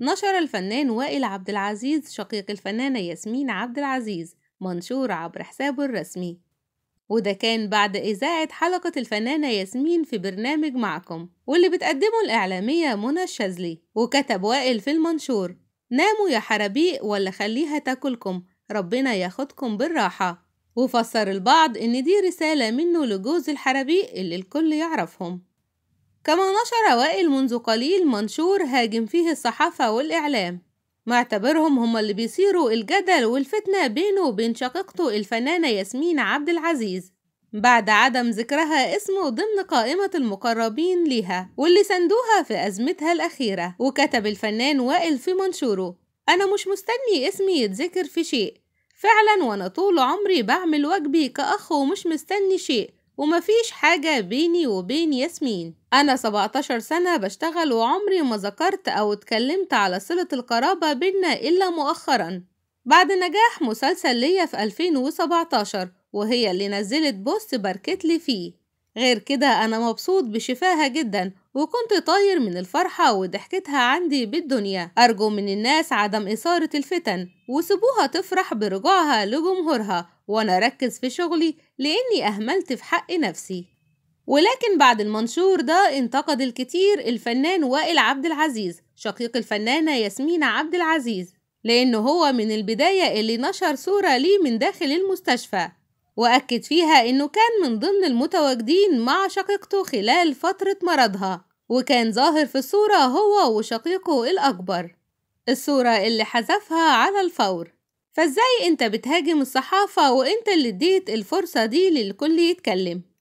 نشر الفنان وائل عبد العزيز شقيق الفنانة ياسمين عبد العزيز منشور عبر حسابه الرسمي وده كان بعد إذاعة حلقة الفنانة ياسمين في برنامج معكم واللي بتقدمه الإعلامية منى الشاذلي وكتب وائل في المنشور ناموا يا حرابيق ولا خليها تاكلكم ربنا ياخدكم بالراحة وفسر البعض إن دي رسالة منه لجوز الحرابيق اللي الكل يعرفهم كما نشر وائل منذ قليل منشور هاجم فيه الصحافة والإعلام معتبرهم هم اللي بيثيروا الجدل والفتنة بينه وبين شقيقته الفنانة ياسمين عبد العزيز بعد عدم ذكرها اسمه ضمن قائمة المقربين ليها واللي سندوها في أزمتها الأخيرة وكتب الفنان وائل في منشوره أنا مش مستني اسمي يتذكر في شيء فعلا وأنا طول عمري بعمل واجبي كأخ ومش مستني شيء ومفيش حاجة بيني وبين ياسمين أنا 17 سنة بشتغل وعمري ما ذكرت أو اتكلمت على صلة القرابة بينا إلا مؤخرا بعد نجاح مسلسل ليا في 2017 وهي اللي نزلت بوست باركتلي فيه غير كده أنا مبسوط بشفاها جدا وكنت طاير من الفرحة وضحكتها عندي بالدنيا أرجو من الناس عدم إثارة الفتن وسيبوها تفرح برجوعها لجمهورها وأنا أركز في شغلي لأني أهملت في حق نفسي ولكن بعد المنشور ده انتقد الكتير الفنان وائل عبد العزيز شقيق الفنانة ياسمين عبد العزيز لأنه هو من البداية اللي نشر صورة ليه من داخل المستشفى وأكد فيها إنه كان من ضمن المتواجدين مع شقيقته خلال فترة مرضها وكان ظاهر في الصورة هو وشقيقه الأكبر الصورة اللي حذفها على الفور فازاي انت بتهاجم الصحافة وانت اللي اديت الفرصة دي للكل يتكلم